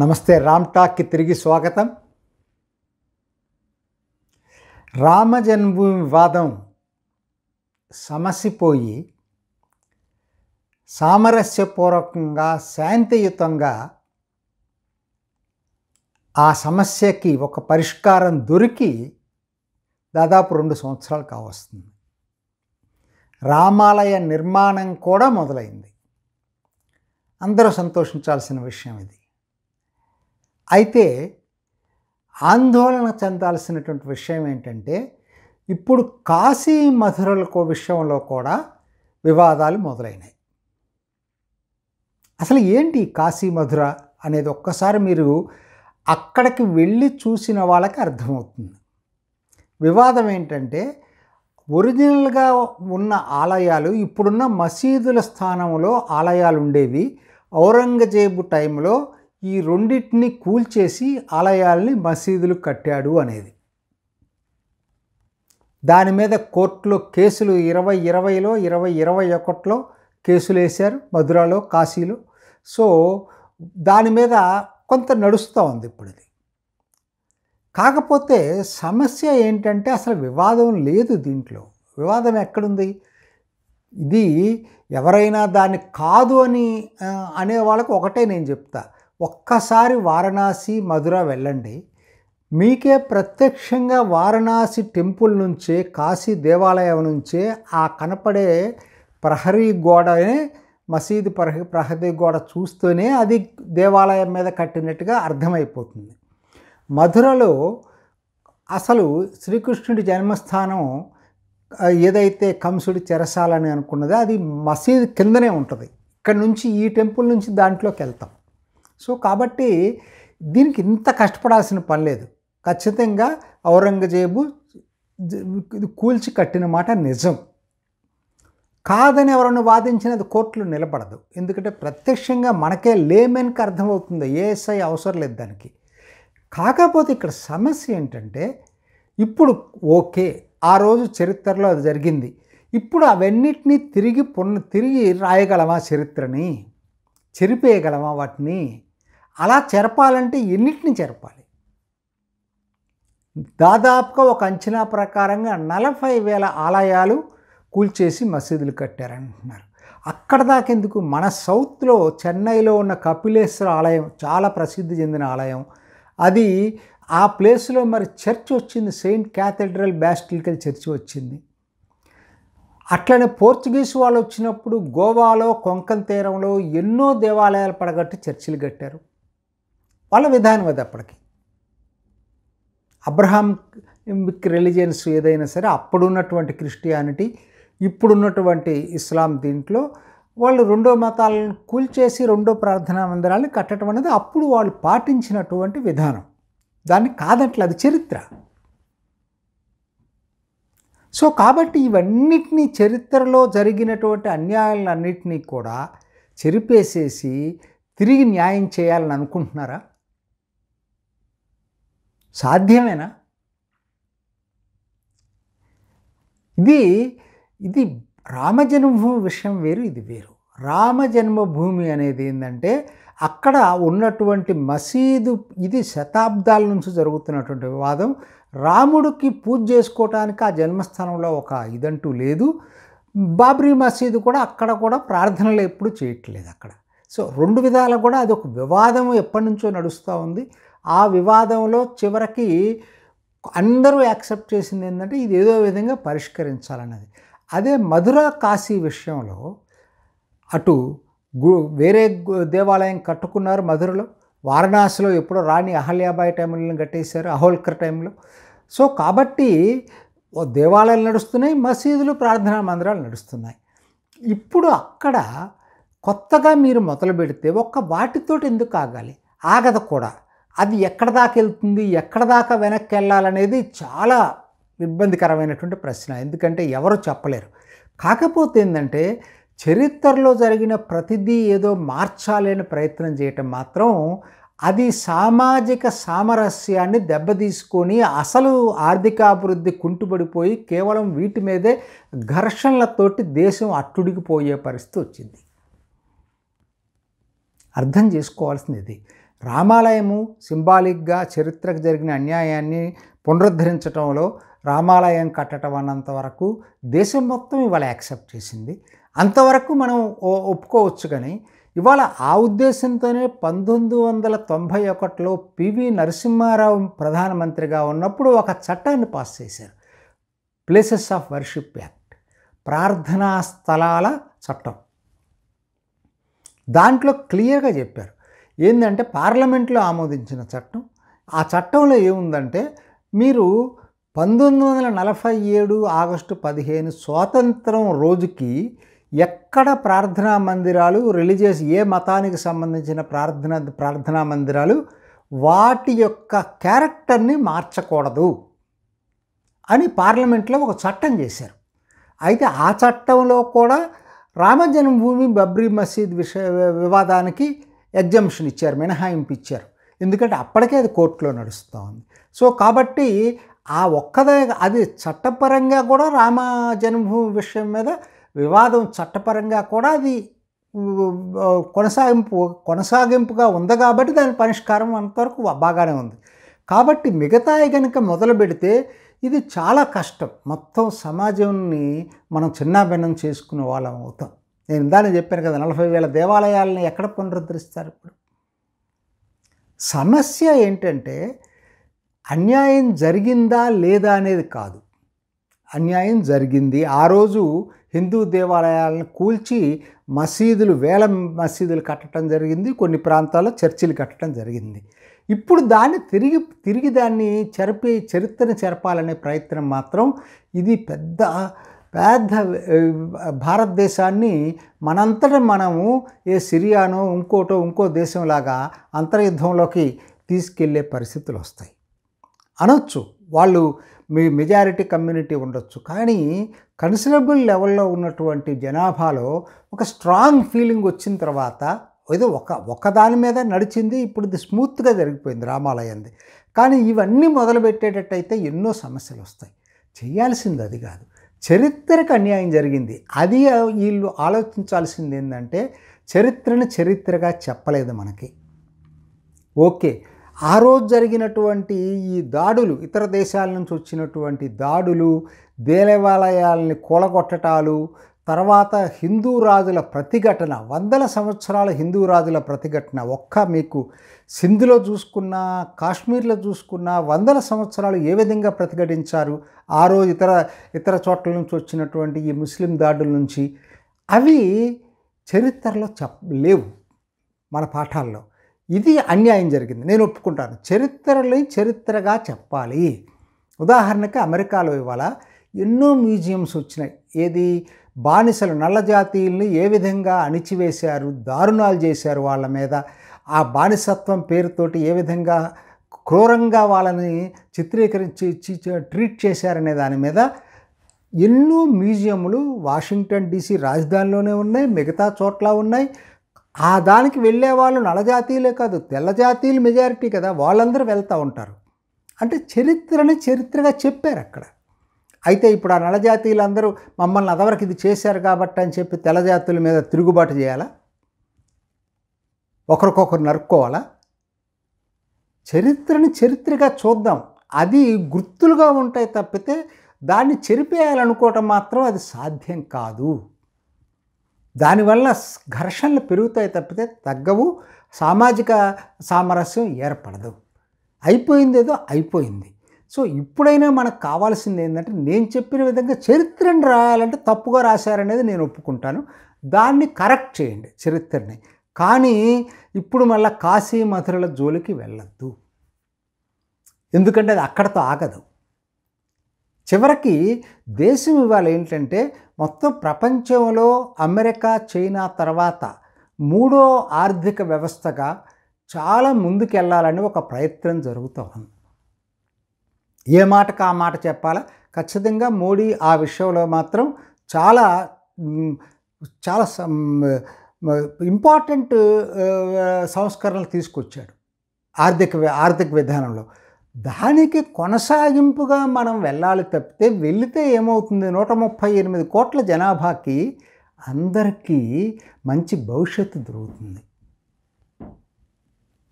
నమస్తే రామ్ టాక్కి తిరిగి స్వాగతం రామ జన్మభూమి వివాదం సమసిపోయి సామరస్యపూర్వకంగా శాంతియుతంగా ఆ సమస్యకి ఒక పరిష్కారం దొరికి దాదాపు రెండు సంవత్సరాలు కావస్తుంది రామాలయ నిర్మాణం కూడా మొదలైంది అందరూ సంతోషించాల్సిన విషయం ఇది అయితే ఆందోళన చెందాల్సినటువంటి విషయం ఏంటంటే ఇప్పుడు కాశీ మధురలకు విషయంలో కూడా వివాదాలు మొదలైనాయి అసలు ఏంటి కాశీ మధుర అనేది ఒక్కసారి మీరు అక్కడికి వెళ్ళి చూసిన వాళ్ళకి అర్థమవుతుంది వివాదం ఏంటంటే ఒరిజినల్గా ఉన్న ఆలయాలు ఇప్పుడున్న మసీదుల స్థానంలో ఆలయాలు ఉండేవి ఔరంగజేబు టైంలో ఈ రెండింటిని కూల్చేసి ఆలయాల్ని మసీదులు కట్టాడు అనేది దాని మీద కోర్టులో కేసులు ఇరవై ఇరవైలో ఇరవై ఇరవై ఒకటిలో కేసులు వేశారు మధురలో కాశీలో సో దాని మీద కొంత నడుస్తూ ఉంది ఇప్పుడు ఇది కాకపోతే సమస్య ఏంటంటే అసలు వివాదం లేదు దీంట్లో వివాదం ఎక్కడుంది ఇది ఎవరైనా దాన్ని కాదు అని అనే వాళ్ళకు ఒకటే నేను చెప్తాను ఒక్కసారి వారణాసి మధుర వెళ్ళండి మీకే ప్రత్యక్షంగా వారణాసి టెంపుల్ నుంచే కాశీ దేవాలయం నుంచే ఆ కనపడే ప్రహరీ గోడనే మసీదు ప్రహ ప్రహరీ గోడ చూస్తూనే అది దేవాలయం మీద కట్టినట్టుగా అర్థమైపోతుంది మధురలో అసలు శ్రీకృష్ణుడి జన్మస్థానం ఏదైతే కంసుడి చెరసాలని అనుకున్నదో అది మసీదు కిందనే ఉంటుంది ఇక్కడ నుంచి ఈ టెంపుల్ నుంచి దాంట్లోకి వెళ్తాం సో కాబట్టి దీనికి ఇంత కష్టపడాల్సిన పని లేదు ఖచ్చితంగా ఔరంగజేబు కూల్చి కట్టిన మాట నిజం కాదని ఎవరైనా వాదించినది కోర్టులు నిలబడదు ఎందుకంటే ప్రత్యక్షంగా మనకే లేమెన్కి అర్థమవుతుంది ఏఎస్ఐ అవసరం లేదు దానికి కాకపోతే ఇక్కడ సమస్య ఏంటంటే ఇప్పుడు ఓకే ఆ రోజు చరిత్రలో అది జరిగింది ఇప్పుడు అవన్నిటినీ తిరిగి పున్న తిరిగి రాయగలమా చరిత్రని చెరిపేయగలమా వాటిని అలా చెరపాలంటే ఎన్నిటిని చెరపాలి దాదాపుగా ఒక అంచనా ప్రకారంగా నలభై వేల ఆలయాలు కూల్చేసి మసీదులు కట్టారంటున్నారు అక్కడ దాకెందుకు మన సౌత్లో చెన్నైలో ఉన్న కపిలేశ్వర ఆలయం చాలా ప్రసిద్ధి చెందిన ఆలయం అది ఆ ప్లేస్లో మరి చర్చ్ వచ్చింది సెయింట్ క్యాథెడ్రల్ బ్యాస్టికల్ చర్చ్ వచ్చింది అట్లనే పోర్చుగీస్ వాళ్ళు వచ్చినప్పుడు గోవాలో కొంకన్ తీరంలో ఎన్నో దేవాలయాలు పడగట్టి చర్చిలు కట్టారు వాళ్ళ విధానం అది అప్పటికి అబ్రహాం రిలీజియన్స్ ఏదైనా సరే అప్పుడున్నటువంటి క్రిస్టియానిటీ ఇప్పుడున్నటువంటి ఇస్లాం దీంట్లో వాళ్ళు రెండో మతాలను కూల్చేసి రెండో ప్రార్థనా మందిరాలను కట్టడం అనేది అప్పుడు వాళ్ళు పాటించినటువంటి విధానం దాన్ని కాదట్లే అది చరిత్ర సో కాబట్టి ఇవన్నిటినీ చరిత్రలో జరిగినటువంటి అన్యాయాలన్నింటినీ కూడా చెరిపేసేసి తిరిగి న్యాయం చేయాలని అనుకుంటున్నారా సాధ్యమేనా ఇది ఇది రామజన్మభూమి విషయం వేరు ఇది వేరు రామజన్మభూమి అనేది ఏంటంటే అక్కడ ఉన్నటువంటి మసీదు ఇది శతాబ్దాల నుంచి జరుగుతున్నటువంటి వివాదం రాముడికి పూజ చేసుకోవటానికి ఆ జన్మస్థానంలో ఒక ఇదంటూ లేదు బాబ్రీ మసీదు కూడా అక్కడ కూడా ప్రార్థనలు ఎప్పుడు చేయట్లేదు అక్కడ సో రెండు విధాలు కూడా అది ఒక వివాదం ఎప్పటి నుంచో నడుస్తూ ఉంది ఆ వివాదంలో చివరికి అందరూ యాక్సెప్ట్ చేసింది ఏంటంటే ఇది ఏదో విధంగా పరిష్కరించాలన్నది అదే మధుర కాశీ విషయంలో అటు వేరే దేవాలయం కట్టుకున్నారు మధురలో వారణాసిలో ఎప్పుడో రాణి అహల్యాబాయి టైంలో కట్టేశారు అహోల్కర్ టైంలో సో కాబట్టి దేవాలయాలు నడుస్తున్నాయి మసీదులు ప్రార్థనా మందిరాలు నడుస్తున్నాయి ఇప్పుడు అక్కడ కొత్తగా మీరు మొదలు పెడితే ఒక్క వాటితోటి ఎందుకు ఆగాలి ఆగదు కూడా అది ఎక్కడ దాకా వెళ్తుంది ఎక్కడ దాకా వెనక్కి వెళ్ళాలనేది చాలా ఇబ్బందికరమైనటువంటి ప్రశ్న ఎందుకంటే ఎవరు చెప్పలేరు కాకపోతే ఏంటంటే చరిత్రలో జరిగిన ప్రతిదీ ఏదో మార్చాలని ప్రయత్నం చేయటం మాత్రం అది సామాజిక సామరస్యాన్ని దెబ్బతీసుకొని అసలు ఆర్థికాభివృద్ధి కుంటుపడిపోయి కేవలం వీటి మీదే ఘర్షణలతోటి దేశం అట్టుడికిపోయే పరిస్థితి వచ్చింది అర్థం చేసుకోవాల్సింది ఇది రామాలయము సింబాలిక్గా చరిత్రకు జరిగిన అన్యాయాన్ని పునరుద్ధరించడంలో రామాలయం కట్టడం అన్నంత వరకు దేశం మొత్తం ఇవాళ యాక్సెప్ట్ చేసింది అంతవరకు మనం ఒప్పుకోవచ్చు కానీ ఇవాళ ఆ ఉద్దేశంతోనే పంతొమ్మిది వందల తొంభై ఒకటిలో పివి నరసింహారావు ప్రధానమంత్రిగా ఉన్నప్పుడు ఒక చట్టాన్ని పాస్ చేశారు ప్లేసెస్ ఆఫ్ వర్షిప్ యాక్ట్ ప్రార్థనా స్థలాల చట్టం దాంట్లో క్లియర్గా చెప్పారు ఏంటంటే పార్లమెంట్లో ఆమోదించిన చట్టం ఆ చట్టంలో ఏముందంటే మీరు పంతొమ్మిది వందల నలభై ఏడు ఆగస్టు పదిహేను స్వాతంత్రం రోజుకి ఎక్కడ ప్రార్థనా మందిరాలు రిలీజియస్ ఏ మతానికి సంబంధించిన ప్రార్థన ప్రార్థనా మందిరాలు వాటి యొక్క క్యారెక్టర్ని మార్చకూడదు అని పార్లమెంట్లో ఒక చట్టం చేశారు అయితే ఆ చట్టంలో కూడా రామజన్మభూమి బబ్రీ మసీద్ విష వివాదానికి ఎగ్జంప్షన్ ఇచ్చారు మినహాయింపు ఇచ్చారు ఎందుకంటే అప్పటికే అది కోర్టులో నడుస్తూ ఉంది సో కాబట్టి ఆ ఒక్కదే అది చట్టపరంగా కూడా రామ జన్మభూమి విషయం మీద వివాదం చట్టపరంగా కూడా అది కొనసాగింపు కొనసాగింపుగా ఉంది కాబట్టి దాని పరిష్కారం అంతవరకు బాగానే ఉంది కాబట్టి మిగతా కనుక మొదలు పెడితే ఇది చాలా కష్టం మొత్తం సమాజంని మనం చిన్నాభిన్నం చేసుకునే వాళ్ళం అవుతాం నేను ఇందాక చెప్పాను కదా నలభై వేల దేవాలయాలని ఎక్కడ పునరుద్ధరిస్తారు ఇప్పుడు సమస్య ఏంటంటే అన్యాయం జరిగిందా లేదా అనేది కాదు అన్యాయం జరిగింది ఆ రోజు హిందూ దేవాలయాలను కూల్చి మసీదులు వేల మసీదులు కట్టడం జరిగింది కొన్ని ప్రాంతాల్లో చర్చిలు కట్టడం జరిగింది ఇప్పుడు దాన్ని తిరిగి తిరిగి దాన్ని చెరిపి చరిత్రను చెరపాలనే ప్రయత్నం మాత్రం ఇది పెద్ద పెద్ద భారతదేశాన్ని మనంతట మనము ఏ సిరియానో ఇంకోటో ఇంకో దేశంలాగా అంతర్యుద్ధంలోకి తీసుకెళ్లే పరిస్థితులు వస్తాయి అనొచ్చు వాళ్ళు మీ మెజారిటీ కమ్యూనిటీ ఉండొచ్చు కానీ కన్సిడరబుల్ లెవెల్లో ఉన్నటువంటి జనాభాలో ఒక స్ట్రాంగ్ ఫీలింగ్ వచ్చిన తర్వాత ఏదో ఒక ఒకదాని మీద నడిచింది ఇప్పుడు ఇది స్మూత్గా జరిగిపోయింది రామాలయంది కానీ ఇవన్నీ మొదలుపెట్టేటట్టయితే ఎన్నో సమస్యలు వస్తాయి చేయాల్సింది అది కాదు చరిత్రకు అన్యాయం జరిగింది అది వీళ్ళు ఆలోచించాల్సింది ఏంటంటే చరిత్రను చరిత్రగా చెప్పలేదు మనకి ఓకే ఆ రోజు జరిగినటువంటి ఈ దాడులు ఇతర దేశాల నుంచి వచ్చినటువంటి దాడులు దేవాలయాలని కూలగొట్టటాలు తర్వాత హిందూ రాజుల ప్రతిఘటన వందల సంవత్సరాల హిందూ రాజుల ప్రతిఘటన ఒక్క మీకు సింధులో చూసుకున్నా కాశ్మీర్లో చూసుకున్నా వందల సంవత్సరాలు ఏ విధంగా ప్రతిఘటించారు ఆ రోజు ఇతర ఇతర చోట్ల నుంచి వచ్చినటువంటి ఈ ముస్లిం దాడుల నుంచి అవి చరిత్రలో చెప్ప లేవు మన పాఠాల్లో ఇది అన్యాయం జరిగింది నేను ఒప్పుకుంటాను చరిత్రలు చరిత్రగా చెప్పాలి ఉదాహరణకి అమెరికాలో ఇవాళ ఎన్నో మ్యూజియంస్ వచ్చినాయి ఏది బానిసలు నల్ల జాతీయుల్ని ఏ విధంగా అణిచివేశారు దారుణాలు చేశారు వాళ్ళ మీద ఆ బానిసత్వం పేరుతోటి ఏ విధంగా క్రూరంగా వాళ్ళని చిత్రీకరించి ట్రీట్ చేశారనే దాని మీద ఎన్నో మ్యూజియములు వాషింగ్టన్ డీసీ రాజధానిలోనే ఉన్నాయి మిగతా చోట్ల ఉన్నాయి ఆ దానికి వెళ్ళే వాళ్ళు నలజాతీయులే కాదు తెల్లజాతీయులు మెజారిటీ కదా వాళ్ళందరూ వెళ్తూ ఉంటారు అంటే చరిత్రని చరిత్రగా చెప్పారు అక్కడ అయితే ఇప్పుడు ఆ నలజాతీయులందరూ మమ్మల్ని అదవరకు ఇది చేశారు కాబట్టి అని చెప్పి జాతుల మీద తిరుగుబాటు చేయాలా ఒకరికొకరు నరుక్కోవాలా చరిత్రని చరిత్రగా చూద్దాం అది గుర్తులుగా ఉంటాయి తప్పితే దాన్ని చెరిపేయాలనుకోవటం మాత్రం అది సాధ్యం కాదు దానివల్ల ఘర్షణలు పెరుగుతాయి తప్పితే తగ్గవు సామాజిక సామరస్యం ఏర్పడదు అయిపోయిందేదో అయిపోయింది సో ఇప్పుడైనా మనకు కావాల్సింది ఏంటంటే నేను చెప్పిన విధంగా చరిత్రను రాయాలంటే తప్పుగా రాశారనేది నేను ఒప్పుకుంటాను దాన్ని కరెక్ట్ చేయండి చరిత్రని కానీ ఇప్పుడు మళ్ళీ కాశీ మధురల జోలికి వెళ్ళద్దు ఎందుకంటే అది అక్కడతో ఆగదు చివరికి దేశం ఇవాళ ఏంటంటే మొత్తం ప్రపంచంలో అమెరికా చైనా తర్వాత మూడో ఆర్థిక వ్యవస్థగా చాలా ముందుకెళ్ళాలని ఒక ప్రయత్నం జరుగుతూ ఉంది ఏ మాటకు ఆ మాట చెప్పాలా ఖచ్చితంగా మోడీ ఆ విషయంలో మాత్రం చాలా చాలా ఇంపార్టెంట్ సంస్కరణలు తీసుకొచ్చాడు ఆర్థిక ఆర్థిక విధానంలో దానికి కొనసాగింపుగా మనం వెళ్ళాలి తప్పితే వెళితే ఏమవుతుంది నూట ముప్పై ఎనిమిది కోట్ల జనాభాకి అందరికీ మంచి భవిష్యత్తు దొరుకుతుంది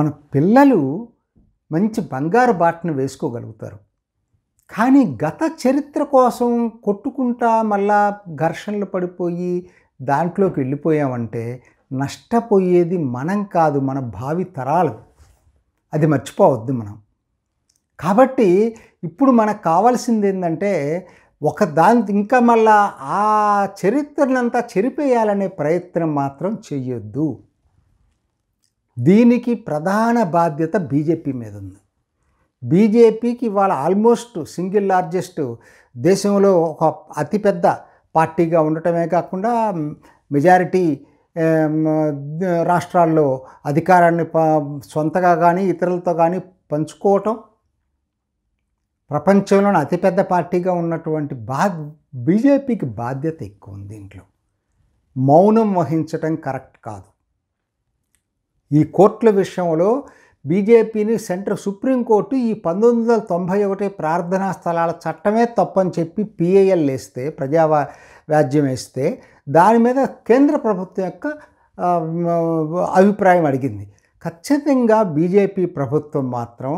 మన పిల్లలు మంచి బంగారు బాటను వేసుకోగలుగుతారు కానీ గత చరిత్ర కోసం కొట్టుకుంటా మళ్ళా ఘర్షణలు పడిపోయి దాంట్లోకి వెళ్ళిపోయామంటే నష్టపోయేది మనం కాదు మన భావి తరాలు అది మర్చిపోవద్దు మనం కాబట్టి ఇప్పుడు మనకు కావాల్సింది ఏంటంటే ఒక దాని ఇంకా మళ్ళా ఆ చరిత్రనంతా చెరిపేయాలనే ప్రయత్నం మాత్రం చేయొద్దు దీనికి ప్రధాన బాధ్యత బీజేపీ మీద ఉంది బీజేపీకి ఇవాళ ఆల్మోస్ట్ సింగిల్ లార్జెస్ట్ దేశంలో ఒక అతిపెద్ద పార్టీగా ఉండటమే కాకుండా మెజారిటీ రాష్ట్రాల్లో అధికారాన్ని సొంతగా కానీ ఇతరులతో కానీ పంచుకోవటం ప్రపంచంలోని అతిపెద్ద పార్టీగా ఉన్నటువంటి బా బీజేపీకి బాధ్యత ఎక్కువ ఉంది దీంట్లో మౌనం వహించటం కరెక్ట్ కాదు ఈ కోర్టుల విషయంలో బీజేపీని సెంటర్ సుప్రీంకోర్టు ఈ పంతొమ్మిది వందల తొంభై ఒకటి ప్రార్థనా స్థలాల చట్టమే తప్పని చెప్పి పిఏఎల్ వేస్తే ప్రజా వ్యాజ్యం వేస్తే దాని మీద కేంద్ర ప్రభుత్వం యొక్క అభిప్రాయం అడిగింది ఖచ్చితంగా బీజేపీ ప్రభుత్వం మాత్రం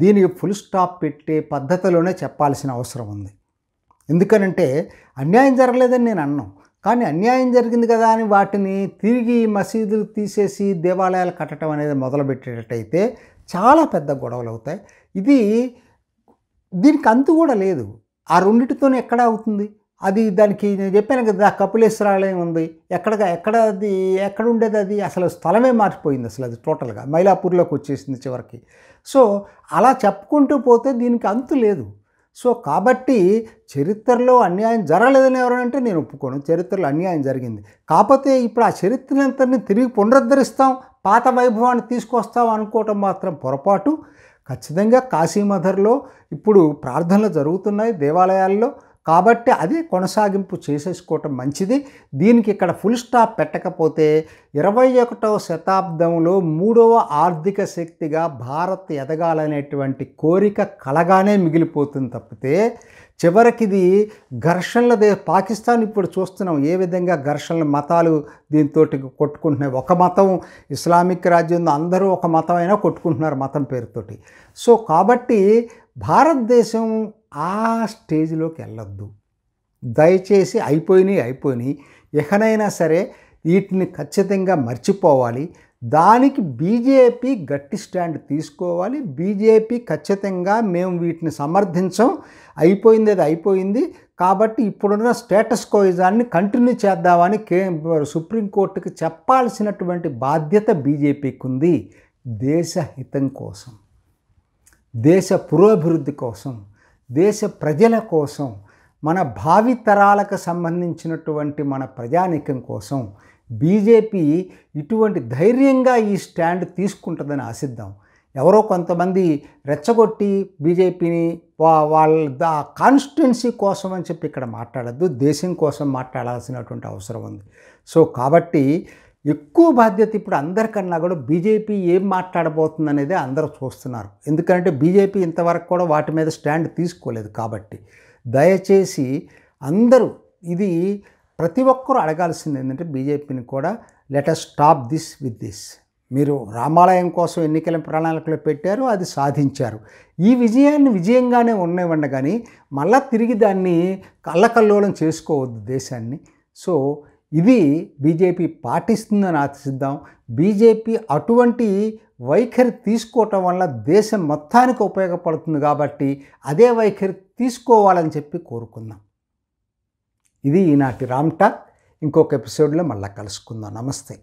దీనికి ఫుల్ స్టాప్ పెట్టే పద్ధతిలోనే చెప్పాల్సిన అవసరం ఉంది ఎందుకనంటే అన్యాయం జరగలేదని నేను అన్నాను కానీ అన్యాయం జరిగింది కదా అని వాటిని తిరిగి మసీదులు తీసేసి దేవాలయాలు కట్టడం అనేది మొదలుపెట్టేటట్టయితే చాలా పెద్ద గొడవలు అవుతాయి ఇది దీనికి అంతు కూడా లేదు ఆ రెండింటితోనే ఎక్కడ అవుతుంది అది దానికి నేను చెప్పాను కదా కపిలేశ్వరాలయం ఉంది ఎక్కడ ఎక్కడ అది ఎక్కడ ఉండేది అది అసలు స్థలమే మారిపోయింది అసలు అది టోటల్గా మైలాపూర్లోకి వచ్చేసింది చివరికి సో అలా చెప్పుకుంటూ పోతే దీనికి అంతు లేదు సో కాబట్టి చరిత్రలో అన్యాయం జరగలేదని ఎవరంటే నేను ఒప్పుకోను చరిత్రలో అన్యాయం జరిగింది కాకపోతే ఇప్పుడు ఆ చరిత్రంతని తిరిగి పునరుద్ధరిస్తాం పాత వైభవాన్ని తీసుకొస్తాం అనుకోవటం మాత్రం పొరపాటు ఖచ్చితంగా కాశీమధర్లో ఇప్పుడు ప్రార్థనలు జరుగుతున్నాయి దేవాలయాల్లో కాబట్టి అది కొనసాగింపు చేసేసుకోవటం మంచిది దీనికి ఇక్కడ ఫుల్ స్టాప్ పెట్టకపోతే ఇరవై ఒకటవ శతాబ్దంలో మూడవ ఆర్థిక శక్తిగా భారత్ ఎదగాలనేటువంటి కోరిక కలగానే మిగిలిపోతుంది తప్పితే చివరికిది ఘర్షణల దే పాకిస్తాన్ ఇప్పుడు చూస్తున్నాం ఏ విధంగా ఘర్షణల మతాలు దీంతో కొట్టుకుంటున్నాయి ఒక మతం ఇస్లామిక్ రాజ్యంలో అందరూ ఒక మతం అయినా కొట్టుకుంటున్నారు మతం పేరుతోటి సో కాబట్టి భారతదేశం ఆ స్టేజ్లోకి వెళ్ళొద్దు దయచేసి అయిపోయినాయి అయిపోయినాయి ఎక్కడైనా సరే వీటిని ఖచ్చితంగా మర్చిపోవాలి దానికి బీజేపీ గట్టి స్టాండ్ తీసుకోవాలి బీజేపీ ఖచ్చితంగా మేము వీటిని సమర్థించం అయిపోయింది అది అయిపోయింది కాబట్టి ఇప్పుడున్న స్టేటస్ కోయిజాన్ని కంటిన్యూ చేద్దామని కే సుప్రీంకోర్టుకి చెప్పాల్సినటువంటి బాధ్యత బీజేపీకి ఉంది దేశహితం కోసం దేశ పురోభివృద్ధి కోసం దేశ ప్రజల కోసం మన భావితరాలకు సంబంధించినటువంటి మన ప్రజానీకం కోసం బీజేపీ ఇటువంటి ధైర్యంగా ఈ స్టాండ్ తీసుకుంటుందని ఆశిద్దాం ఎవరో కొంతమంది రెచ్చగొట్టి బీజేపీని వాళ్ళ కాన్స్టిట్యున్సీ కోసం అని చెప్పి ఇక్కడ మాట్లాడద్దు దేశం కోసం మాట్లాడాల్సినటువంటి అవసరం ఉంది సో కాబట్టి ఎక్కువ బాధ్యత ఇప్పుడు అందరికన్నా కూడా బీజేపీ ఏం మాట్లాడబోతుంది అనేది అందరూ చూస్తున్నారు ఎందుకంటే బీజేపీ ఇంతవరకు కూడా వాటి మీద స్టాండ్ తీసుకోలేదు కాబట్టి దయచేసి అందరూ ఇది ప్రతి ఒక్కరూ అడగాల్సింది ఏంటంటే బీజేపీని కూడా letter stop this with this మీరు రామాలయం కోసం ఎన్నికల ప్రణాళికలు పెట్టారు అది సాధించారు ఈ విజయాన్ని విజయంగానే ఉండేవండ కానీ మళ్ళా తిరిగి దాన్ని కళ్ళకల్లోలం చేసుకోవద్దు దేశాన్ని సో ఇది బీజేపీ పాటిస్తుందని ఆశిద్దాం బీజేపీ అటువంటి వైఖరి తీసుకోవటం వల్ల దేశం మొత్తానికి ఉపయోగపడుతుంది కాబట్టి అదే వైఖరి తీసుకోవాలని చెప్పి కోరుకుందాం ఇది ఈనాటి రామ్టా ఇంకొక ఎపిసోడ్లో మళ్ళీ కలుసుకుందాం నమస్తే